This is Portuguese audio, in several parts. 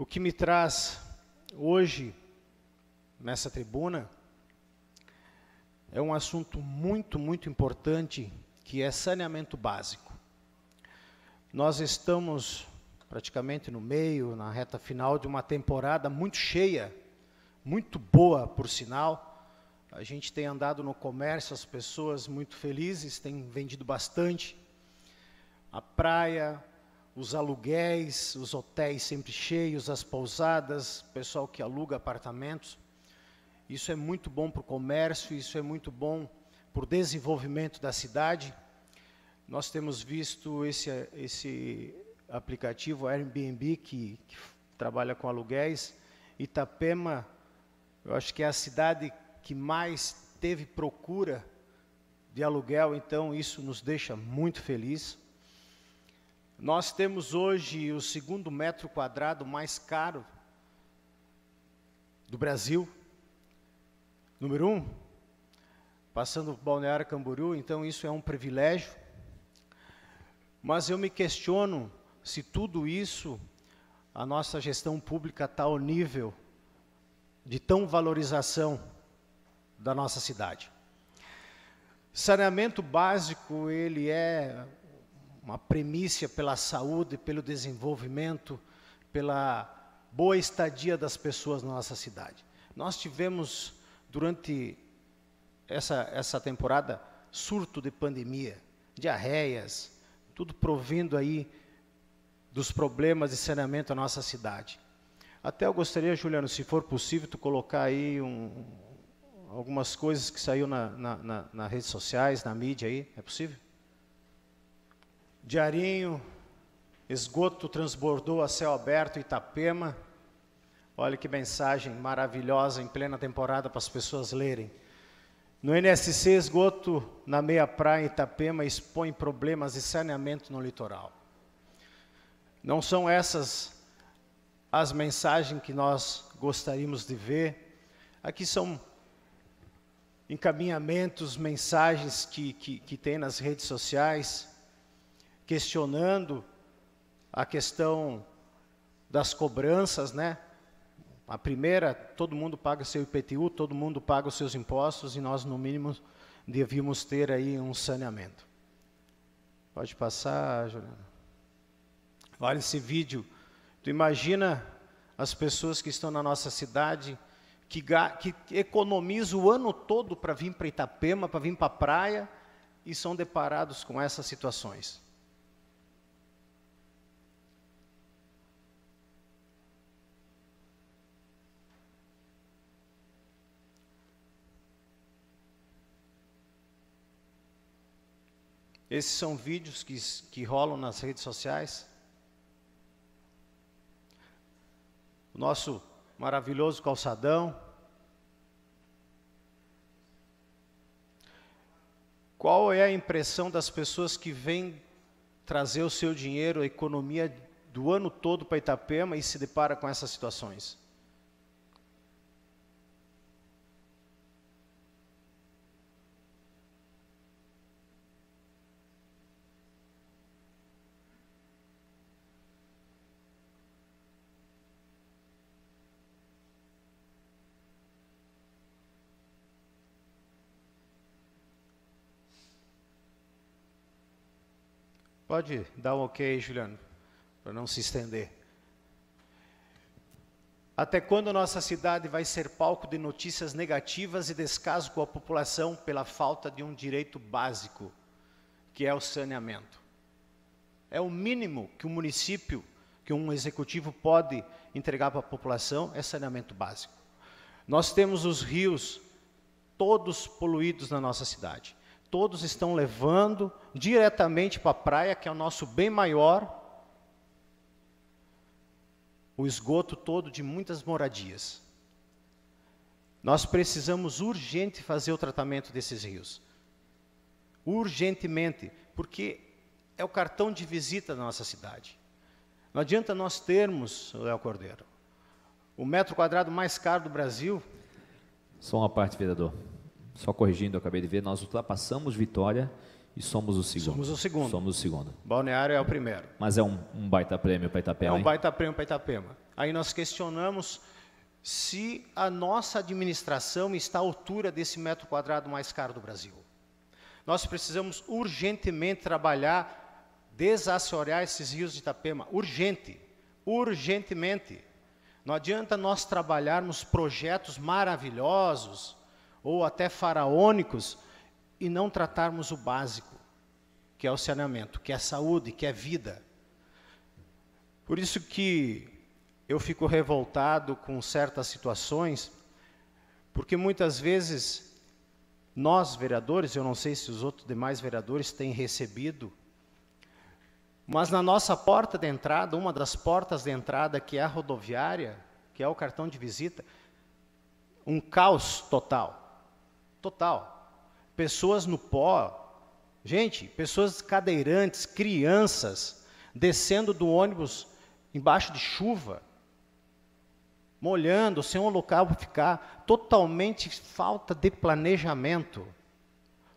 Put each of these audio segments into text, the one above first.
O que me traz hoje nessa tribuna é um assunto muito, muito importante que é saneamento básico. Nós estamos praticamente no meio, na reta final de uma temporada muito cheia, muito boa, por sinal. A gente tem andado no comércio, as pessoas muito felizes, têm vendido bastante. A praia, os aluguéis, os hotéis sempre cheios, as pousadas, o pessoal que aluga apartamentos. Isso é muito bom para o comércio, isso é muito bom para o desenvolvimento da cidade. Nós temos visto esse, esse aplicativo Airbnb, que, que trabalha com aluguéis. Itapema, eu acho que é a cidade que mais teve procura de aluguel, então isso nos deixa muito felizes. Nós temos hoje o segundo metro quadrado mais caro do Brasil. Número um, passando por Balneário Camboriú, então isso é um privilégio. Mas eu me questiono se tudo isso a nossa gestão pública está ao nível de tão valorização da nossa cidade. Saneamento básico, ele é uma premissa pela saúde, pelo desenvolvimento, pela boa estadia das pessoas na nossa cidade. Nós tivemos, durante essa, essa temporada, surto de pandemia, diarreias, tudo provindo aí dos problemas de saneamento na nossa cidade. Até eu gostaria, Juliano, se for possível, tu colocar aí um, algumas coisas que saiu na, na, na, nas redes sociais, na mídia aí, é possível? de Arinho, esgoto transbordou a céu aberto Itapema. Olha que mensagem maravilhosa em plena temporada para as pessoas lerem. No NSC, esgoto na meia praia Itapema expõe problemas de saneamento no litoral. Não são essas as mensagens que nós gostaríamos de ver. Aqui são encaminhamentos, mensagens que, que, que tem nas redes sociais questionando a questão das cobranças, né? A primeira, todo mundo paga seu IPTU, todo mundo paga os seus impostos e nós, no mínimo, devíamos ter aí um saneamento. Pode passar, Juliana. Olha esse vídeo. Tu imagina as pessoas que estão na nossa cidade, que, que economizam o ano todo para vir para Itapema, para vir para a praia, e são deparados com essas situações. Esses são vídeos que, que rolam nas redes sociais. O nosso maravilhoso calçadão. Qual é a impressão das pessoas que vêm trazer o seu dinheiro, a economia do ano todo para Itapema e se depara com essas situações? Pode dar um ok, Juliano, para não se estender. Até quando nossa cidade vai ser palco de notícias negativas e descaso com a população pela falta de um direito básico, que é o saneamento? É o mínimo que o um município, que um executivo pode entregar para a população, é saneamento básico. Nós temos os rios todos poluídos na nossa cidade todos estão levando diretamente para a praia, que é o nosso bem maior, o esgoto todo de muitas moradias. Nós precisamos urgente fazer o tratamento desses rios. Urgentemente, porque é o cartão de visita da nossa cidade. Não adianta nós termos, Léo Cordeiro, o metro quadrado mais caro do Brasil. Só uma parte, vereador. Só corrigindo, eu acabei de ver, nós ultrapassamos Vitória e somos o segundo. Somos o segundo. Somos o segundo. Balneário é o primeiro. Mas é um, um baita prêmio para Itapema. É um baita prêmio para Itapema. Aí nós questionamos se a nossa administração está à altura desse metro quadrado mais caro do Brasil. Nós precisamos urgentemente trabalhar, desassorear esses rios de Itapema. Urgente. Urgentemente. Não adianta nós trabalharmos projetos maravilhosos ou até faraônicos e não tratarmos o básico, que é o saneamento, que é saúde, que é vida. Por isso que eu fico revoltado com certas situações, porque muitas vezes nós vereadores, eu não sei se os outros demais vereadores têm recebido, mas na nossa porta de entrada, uma das portas de entrada que é a rodoviária, que é o cartão de visita, um caos total. Total. Pessoas no pó. Gente, pessoas cadeirantes, crianças, descendo do ônibus embaixo de chuva, molhando, sem um local para ficar, totalmente falta de planejamento.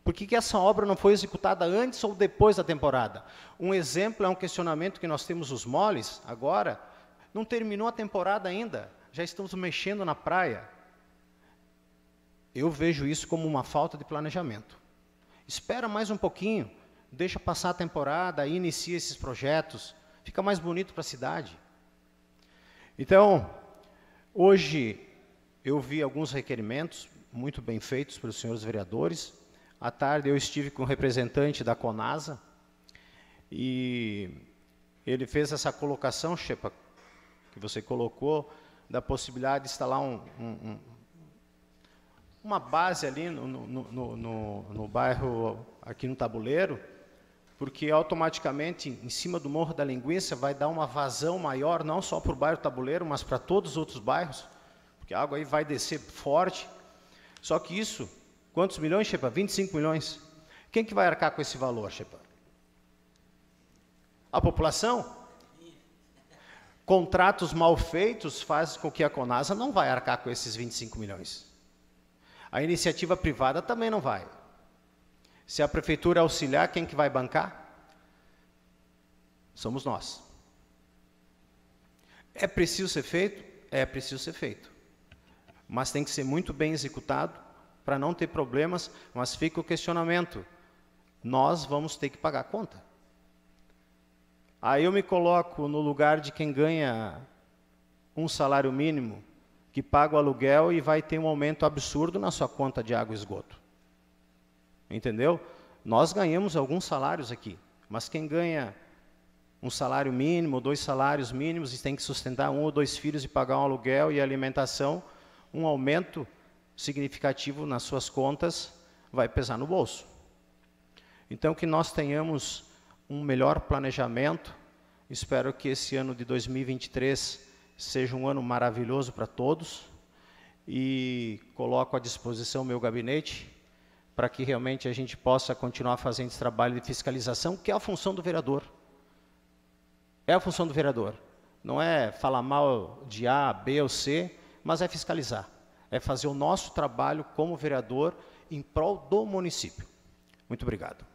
Por que, que, essa obra não foi executada antes ou depois da temporada? Um exemplo é um questionamento que nós temos os moles agora. Não terminou a temporada ainda, já estamos mexendo na praia. Eu vejo isso como uma falta de planejamento. Espera mais um pouquinho, deixa passar a temporada, aí inicia esses projetos, fica mais bonito para a cidade. Então, hoje eu vi alguns requerimentos muito bem feitos pelos senhores vereadores. À tarde eu estive com o um representante da Conasa e ele fez essa colocação, Chepa, que você colocou, da possibilidade de instalar um, um, uma base ali no, no, no, no, bairro, aqui no Tabuleiro, porque automaticamente em cima do Morro da Linguiça vai dar uma vazão maior, não só para o bairro Tabuleiro, mas para todos os outros bairros, porque a água aí vai descer forte. Só que isso, quantos milhões, Chepa? 25 milhões. Quem que vai arcar com esse valor, Chepa? A população? Contratos mal feitos fazem com que a Conasa não vai arcar com esses 25 milhões. A iniciativa privada também não vai. Se a prefeitura auxiliar, quem que vai bancar? Somos nós. É preciso ser feito? É preciso ser feito. Mas tem que ser muito bem executado para não ter problemas, mas fica o questionamento. Nós vamos ter que pagar a conta. Aí eu me coloco no lugar de quem ganha um salário mínimo que paga o aluguel e vai ter um aumento absurdo na sua conta de água e esgoto. Entendeu? Nós ganhamos alguns salários aqui, mas quem ganha um salário mínimo, dois salários mínimos e tem que sustentar um ou dois filhos e pagar um aluguel e alimentação, um aumento significativo nas suas contas vai pesar no bolso. Então, que nós tenhamos um melhor planejamento. Espero que esse ano de 2023 seja um ano maravilhoso para todos e coloco à disposição o meu gabinete para que realmente a gente possa continuar fazendo esse trabalho de fiscalização, que é a função do vereador. É a função do vereador. Não é falar mal de A, B ou C, mas é fiscalizar. É fazer o nosso trabalho como vereador em prol do município. Muito obrigado.